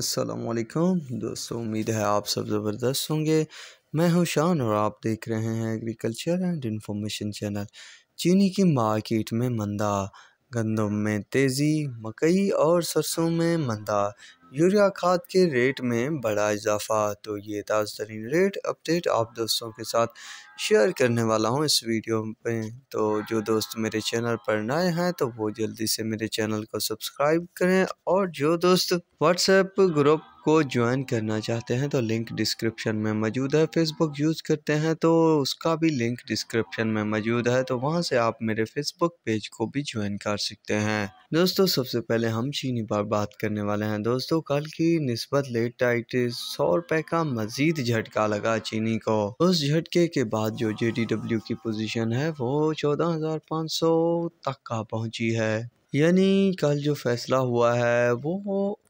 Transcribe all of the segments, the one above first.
असलकुम दोस्तों उम्मीद है आप सब ज़बरदस्त होंगे मैं हूं शान और आप देख रहे हैं एग्रीकल्चर एंड इंफॉर्मेशन चैनल चीनी की मार्केट में मंदा गंदम में तेज़ी मकई और सरसों में मंदा यूरिया खाद के रेट में बड़ा इजाफा तो ये ताज़ तरीन रेट अपडेट आप दोस्तों के साथ शेयर करने वाला हूँ इस वीडियो में तो जो दोस्त मेरे चैनल पर नए हैं तो वो जल्दी से मेरे चैनल को सब्सक्राइब करें और जो दोस्त व्हाट्सएप ग्रुप को ज्वाइन करना चाहते हैं तो लिंक डिस्क्रिप्शन में मौजूद है फेसबुक यूज़ करते हैं तो उसका भी लिंक डिस्क्रिप्शन में मौजूद है तो वहाँ से आप मेरे फेसबुक पेज को भी ज्वाइन कर सकते हैं दोस्तों सबसे पहले हम चीनी पर बात करने वाले हैं दोस्तों कल की नस्बत लेट टाइट सौ रुपए का मजीद झटका लगा चीनी को उस झटके के बाद जो जे की पोजिशन है वो चौदह हजार पाँच सौ तक का पहुँची है यानी कल जो फैसला हुआ है वो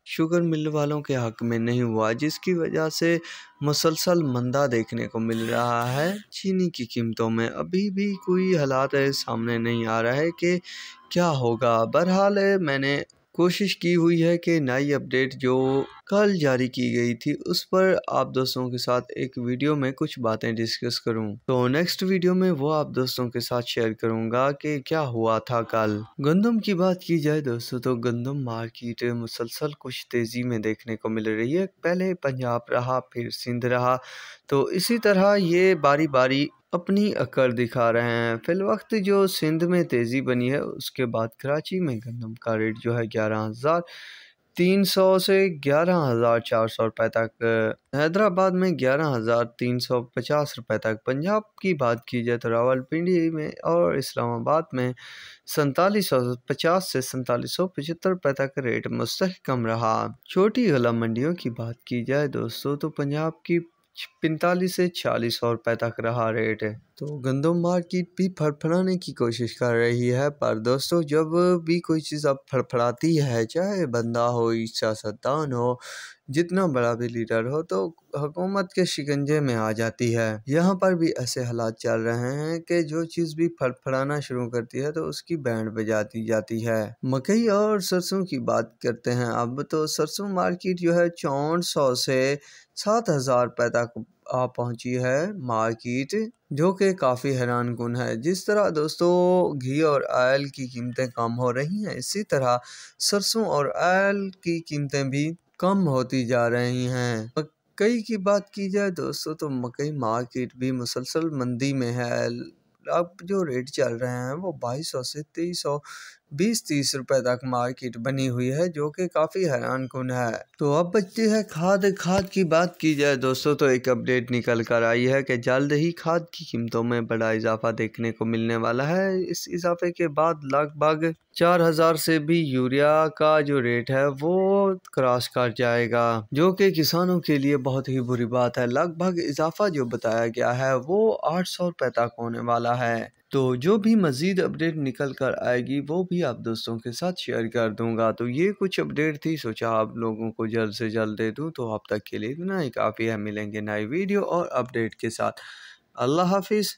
शुगर मिल वालों के हक में नहीं हुआ जिसकी वजह से मुसलसल मंदा देखने को मिल रहा है चीनी की कीमतों में अभी भी कोई हालात सामने नहीं आ रहा है कि क्या होगा बहरहाल मैंने कोशिश की हुई है कि नई अपडेट जो कल जारी की गई थी उस पर आप दोस्तों के साथ एक वीडियो में कुछ बातें डिस्कस करूं तो नेक्स्ट वीडियो में वो आप दोस्तों के साथ शेयर करूंगा कि क्या हुआ था कल गंदम की बात की जाए दोस्तों तो गंदम मार्केट मुसलसल कुछ तेज़ी में देखने को मिल रही है पहले पंजाब रहा फिर सिंध रहा तो इसी तरह ये बारी बारी अपनी अकल दिखा रहे हैं वक्त जो सिंध में तेज़ी बनी है उसके बाद कराची में गंदम का रेट जो है ग्यारह हज़ार तीन सौ से ग्यारह हज़ार चार सौ रुपये तक हैदराबाद में ग्यारह हज़ार तीन सौ पचास रुपये तक पंजाब की बात की जाए तो रावलपिंडी में और इस्लामाबाद में सैंतालीस सौ पचास से सैंतालीस सौ पचहत्तर रुपये तक रेट मुस्तकम रहा छोटी गला मंडियों की बात की जाए दोस्तों तो पंजाब की पैंतालीस से चालीस रुपए तक रहा रेट है तो गंदम मार्केट भी फड़फड़ाने की कोशिश कर रही है पर दोस्तों जब भी कोई चीज़ अब फड़फड़ाती है चाहे बंदा हो सियासतदान हो जितना बड़ा भी लीडर हो तो हुकूमत के शिकंजे में आ जाती है यहाँ पर भी ऐसे हालात चल रहे हैं कि जो चीज़ भी फड़फड़ाना शुरू करती है तो उसकी बैंड बजाती जाती है मकई और सरसों की बात करते हैं अब तो सरसों मार्केट जो है चौंठ सौ से सात हज़ार पैदा आ पहुंची है मार्केट जो कि काफ़ी हैरान कन है जिस तरह दोस्तों घी और आयल की कीमतें कम हो रही हैं इसी तरह सरसों और आयल की कीमतें भी कम होती जा रही हैं मकई की बात की जाए दोस्तों तो मकई मार्केट भी मुसलसल मंदी में है अब जो रेट चल रहे हैं वो बाईस सौ से तेईस सौ बीस तीस रुपए तक मार्केट बनी हुई है जो कि काफ़ी हैरान कन है तो अब बचती है खाद खाद की बात की जाए दोस्तों तो एक अपडेट निकल कर आई है कि जल्द ही खाद की कीमतों में बड़ा इजाफा देखने को मिलने वाला है इस इजाफे के बाद लगभग चार हजार से भी यूरिया का जो रेट है वो क्रॉस कर जाएगा जो कि किसानों के लिए बहुत ही बुरी बात है लगभग इजाफा जो बताया गया है वो आठ सौ रुपए तक होने वाला है तो जो भी मज़ीद अपडेट निकल कर आएगी वो भी आप दोस्तों के साथ शेयर कर दूंगा तो ये कुछ अपडेट थी सोचा आप लोगों को जल्द से जल्द दे दूँ तो अब तक के लिए इतना ही काफ़ी है मिलेंगे नए वीडियो और अपडेट के साथ अल्लाह हाफिज़